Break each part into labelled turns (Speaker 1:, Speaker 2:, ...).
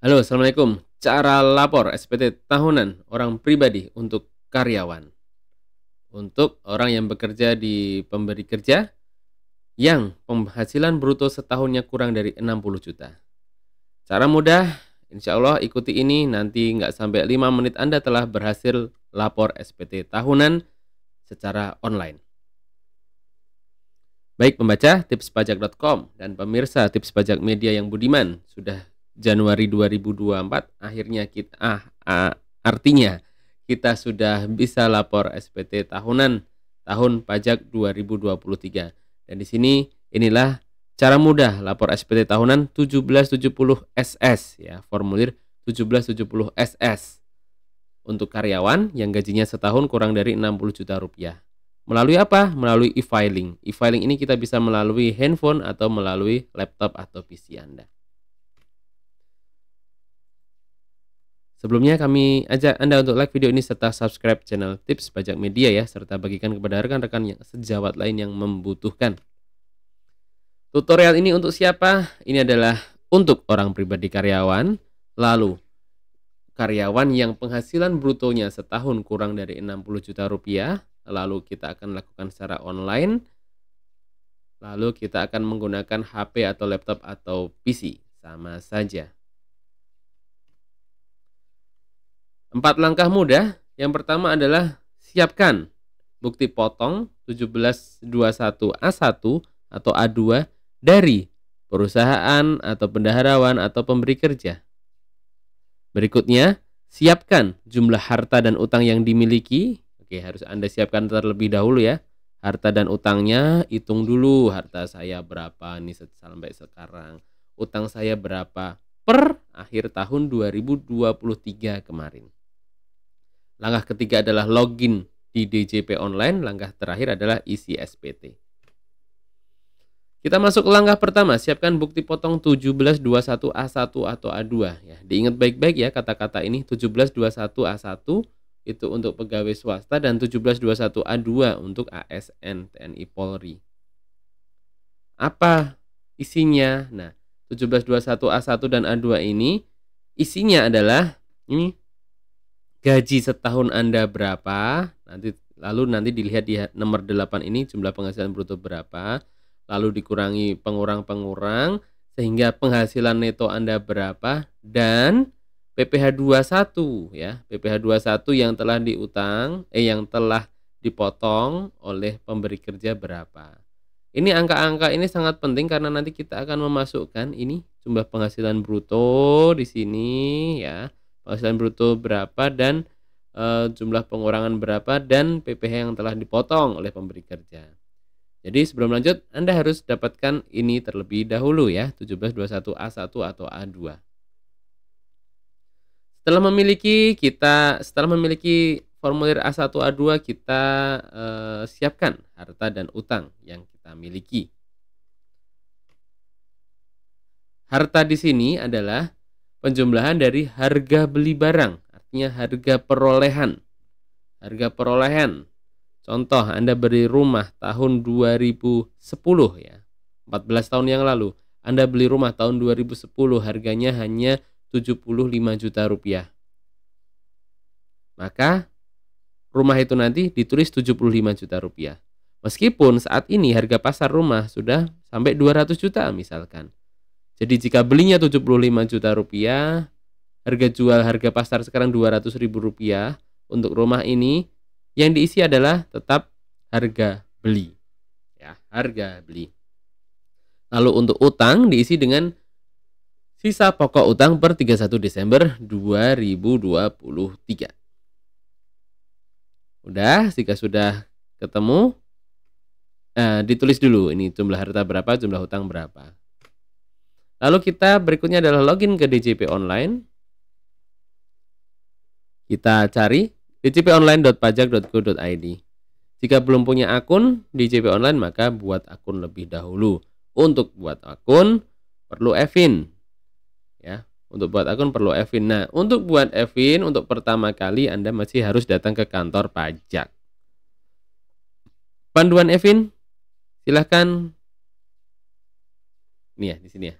Speaker 1: Halo, Assalamualaikum. Cara lapor SPT tahunan orang pribadi untuk karyawan. Untuk orang yang bekerja di pemberi kerja yang penghasilan bruto setahunnya kurang dari 60 juta. Cara mudah, insya Allah ikuti ini nanti nggak sampai 5 menit Anda telah berhasil lapor SPT tahunan secara online. Baik pembaca tipspajak.com dan pemirsa tips pajak media yang budiman sudah Januari 2024 akhirnya kita ah, ah artinya kita sudah bisa lapor SPT tahunan tahun pajak 2023. Dan di sini inilah cara mudah lapor SPT tahunan 1770 SS ya, formulir 1770 SS untuk karyawan yang gajinya setahun kurang dari 60 juta rupiah. Melalui apa? Melalui e-filing. E-filing ini kita bisa melalui handphone atau melalui laptop atau PC Anda. Sebelumnya kami ajak Anda untuk like video ini serta subscribe channel Tips Pajak Media ya serta bagikan kepada rekan-rekan yang sejawat lain yang membutuhkan. Tutorial ini untuk siapa? Ini adalah untuk orang pribadi karyawan, lalu karyawan yang penghasilan brutonya setahun kurang dari 60 juta rupiah, lalu kita akan lakukan secara online, lalu kita akan menggunakan HP atau laptop atau PC, sama saja. Empat langkah mudah. Yang pertama adalah siapkan bukti potong 1721A1 atau A2 dari perusahaan atau pendaharawan atau pemberi kerja. Berikutnya, siapkan jumlah harta dan utang yang dimiliki. Oke, harus Anda siapkan terlebih dahulu ya. Harta dan utangnya hitung dulu. Harta saya berapa nih sampai sekarang? Utang saya berapa per akhir tahun 2023 kemarin. Langkah ketiga adalah login di DJP online. Langkah terakhir adalah isi SPT. Kita masuk ke langkah pertama, siapkan bukti potong 1721A1 atau A2 ya. Diingat baik-baik ya kata-kata ini 1721A1 itu untuk pegawai swasta dan 1721A2 untuk ASN TNI Polri. Apa isinya? Nah, 1721A1 dan A2 ini isinya adalah ini gaji setahun Anda berapa, nanti lalu nanti dilihat di nomor 8 ini jumlah penghasilan bruto berapa, lalu dikurangi pengurang-pengurang sehingga penghasilan neto Anda berapa dan PPh 21 ya, PPh 21 yang telah diutang eh yang telah dipotong oleh pemberi kerja berapa. Ini angka-angka ini sangat penting karena nanti kita akan memasukkan ini jumlah penghasilan bruto di sini ya penghasilan bruto berapa dan e, jumlah pengurangan berapa dan PPh yang telah dipotong oleh pemberi kerja. Jadi sebelum lanjut, Anda harus dapatkan ini terlebih dahulu ya, 1721A1 atau A2. Setelah memiliki kita setelah memiliki formulir A1 A2 kita e, siapkan harta dan utang yang kita miliki. Harta di sini adalah penjumlahan dari harga beli barang, artinya harga perolehan. Harga perolehan. Contoh Anda beli rumah tahun 2010 ya. 14 tahun yang lalu Anda beli rumah tahun 2010 harganya hanya 75 juta rupiah. Maka rumah itu nanti ditulis 75 juta rupiah. Meskipun saat ini harga pasar rumah sudah sampai 200 juta misalkan. Jadi jika belinya 75 juta rupiah, harga jual harga pasar sekarang 200 ribu rupiah untuk rumah ini yang diisi adalah tetap harga beli. Ya, harga beli. Lalu untuk utang diisi dengan sisa pokok utang per 31 Desember 2023. Udah, jika sudah ketemu, eh, ditulis dulu ini jumlah harta berapa, jumlah utang berapa. Lalu kita berikutnya adalah login ke DJP Online. Kita cari djponline.pajak.go.id. Jika belum punya akun DJP Online maka buat akun lebih dahulu. Untuk buat akun perlu Evin. Ya, untuk buat akun perlu Evin. Nah, untuk buat Evin untuk pertama kali Anda masih harus datang ke kantor pajak. Panduan Evin silahkan nih ya di sini ya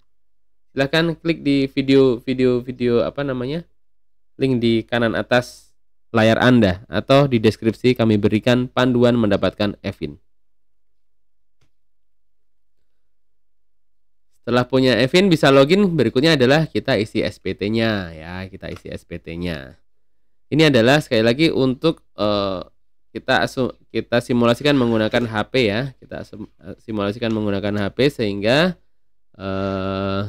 Speaker 1: silahkan klik di video video video apa namanya link di kanan atas layar Anda atau di deskripsi kami berikan panduan mendapatkan Evin. Setelah punya Evin bisa login, berikutnya adalah kita isi SPT-nya ya, kita isi SPT-nya. Ini adalah sekali lagi untuk uh, kita kita simulasikan menggunakan HP ya, kita eh, simulasikan menggunakan HP sehingga uh,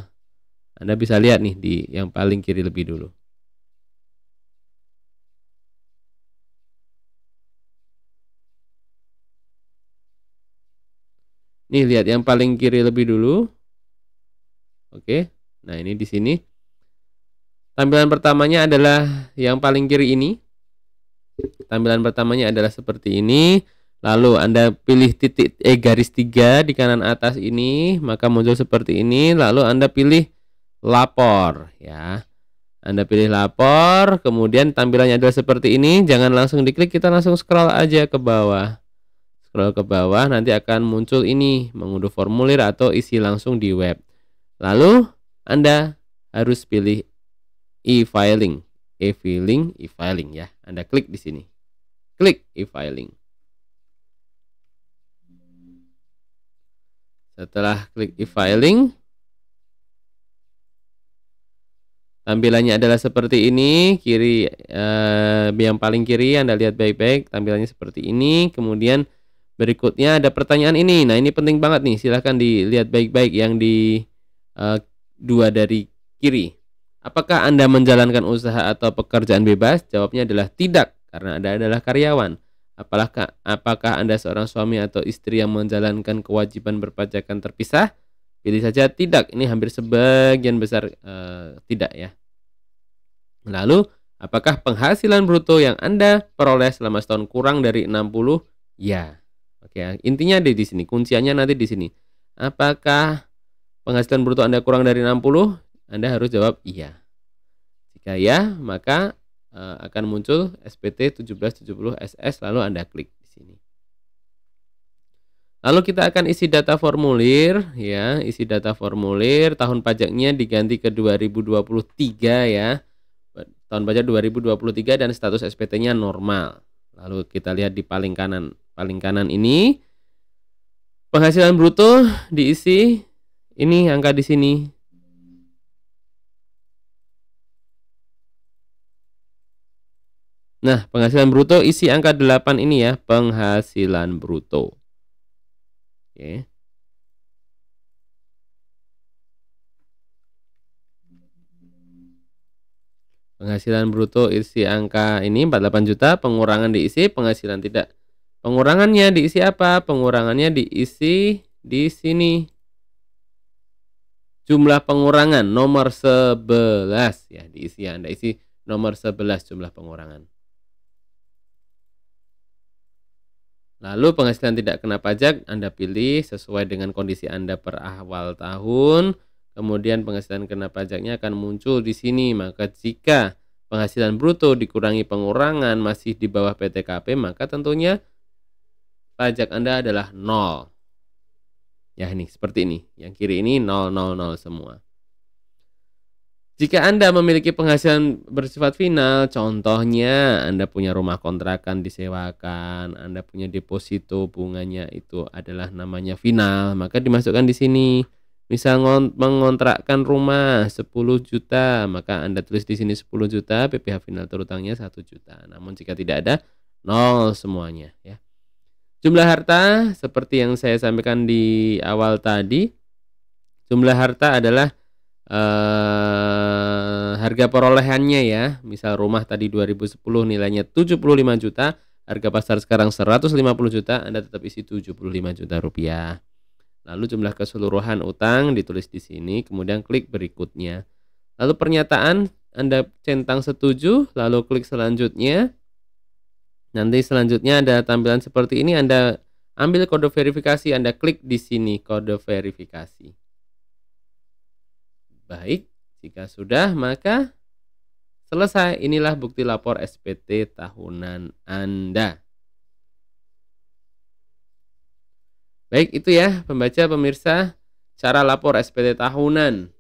Speaker 1: anda bisa lihat nih di yang paling kiri lebih dulu. Nih lihat yang paling kiri lebih dulu. Oke. Nah, ini di sini. Tampilan pertamanya adalah yang paling kiri ini. Tampilan pertamanya adalah seperti ini. Lalu Anda pilih titik eh garis 3 di kanan atas ini, maka muncul seperti ini. Lalu Anda pilih lapor ya. Anda pilih lapor, kemudian tampilannya adalah seperti ini. Jangan langsung diklik, kita langsung scroll aja ke bawah. Scroll ke bawah, nanti akan muncul ini, mengunduh formulir atau isi langsung di web. Lalu, Anda harus pilih e-filing, e-filing, e-filing ya. Anda klik di sini. Klik e-filing. Setelah klik e-filing, Tampilannya adalah seperti ini, kiri eh, yang paling kiri Anda lihat baik-baik, tampilannya seperti ini. Kemudian berikutnya ada pertanyaan ini. Nah, ini penting banget nih, silahkan dilihat baik-baik yang di eh, dua dari kiri. Apakah Anda menjalankan usaha atau pekerjaan bebas? Jawabnya adalah tidak, karena Anda adalah karyawan. Apakah apakah Anda seorang suami atau istri yang menjalankan kewajiban berpajakan terpisah? Pilih saja tidak. Ini hampir sebagian besar uh, tidak ya. Lalu, apakah penghasilan bruto yang Anda peroleh selama setahun kurang dari 60? Ya. Oke, ya. intinya ada di sini. Kunciannya nanti di sini. Apakah penghasilan bruto Anda kurang dari 60? Anda harus jawab iya. Jika ya, maka uh, akan muncul SPT 1770 SS lalu Anda klik di sini. Lalu kita akan isi data formulir ya, isi data formulir tahun pajaknya diganti ke 2023 ya. Tahun pajak 2023 dan status SPT-nya normal. Lalu kita lihat di paling kanan. Paling kanan ini penghasilan bruto diisi ini angka di sini. Nah, penghasilan bruto isi angka 8 ini ya, penghasilan bruto. Oke. Penghasilan bruto isi angka ini 48 juta, pengurangan diisi, penghasilan tidak. Pengurangannya diisi apa? Pengurangannya diisi di sini. Jumlah pengurangan nomor 11 ya, diisi ya. Anda isi nomor 11 jumlah pengurangan. Lalu penghasilan tidak kena pajak Anda pilih sesuai dengan kondisi Anda per awal tahun. Kemudian penghasilan kena pajaknya akan muncul di sini. Maka jika penghasilan bruto dikurangi pengurangan masih di bawah PTKP, maka tentunya pajak Anda adalah nol. Ya ini seperti ini. Yang kiri ini nol nol nol semua. Jika Anda memiliki penghasilan bersifat final, contohnya Anda punya rumah kontrakan disewakan, Anda punya deposito bunganya itu adalah namanya final, maka dimasukkan di sini. Misal mengontrakkan rumah 10 juta, maka Anda tulis di sini 10 juta, PPH final terutangnya 1 juta. Namun jika tidak ada, nol semuanya ya. Jumlah harta seperti yang saya sampaikan di awal tadi, jumlah harta adalah Eh, harga perolehannya ya. Misal rumah tadi 2010 nilainya 75 juta, harga pasar sekarang 150 juta, Anda tetap isi 75 juta rupiah. Lalu jumlah keseluruhan utang ditulis di sini, kemudian klik berikutnya. Lalu pernyataan Anda centang setuju, lalu klik selanjutnya. Nanti selanjutnya ada tampilan seperti ini, Anda ambil kode verifikasi, Anda klik di sini kode verifikasi. Baik, jika sudah maka selesai. Inilah bukti lapor SPT tahunan Anda. Baik, itu ya pembaca pemirsa cara lapor SPT tahunan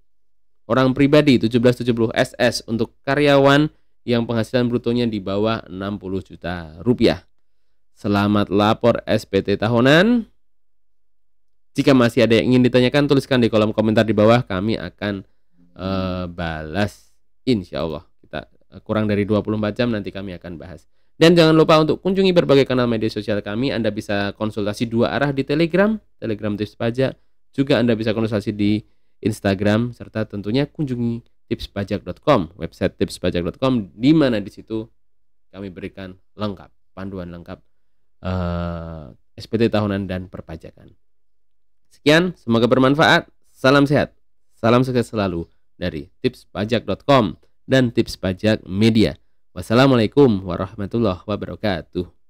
Speaker 1: orang pribadi 1770 SS untuk karyawan yang penghasilan brutonya di bawah 60 juta rupiah. Selamat lapor SPT tahunan. Jika masih ada yang ingin ditanyakan, tuliskan di kolom komentar di bawah. Kami akan Eh, balas insya Allah kita eh, kurang dari 24 jam nanti kami akan bahas dan jangan lupa untuk kunjungi berbagai kanal media sosial kami Anda bisa konsultasi dua arah di Telegram Telegram tips pajak juga Anda bisa konsultasi di Instagram serta tentunya kunjungi tipspajak.com website tipspajak.com di mana di situ kami berikan lengkap panduan lengkap uh, eh, SPT tahunan dan perpajakan. Sekian, semoga bermanfaat. Salam sehat, salam sukses selalu dari tipspajak.com dan Tips Pajak Media. Wassalamualaikum warahmatullahi wabarakatuh.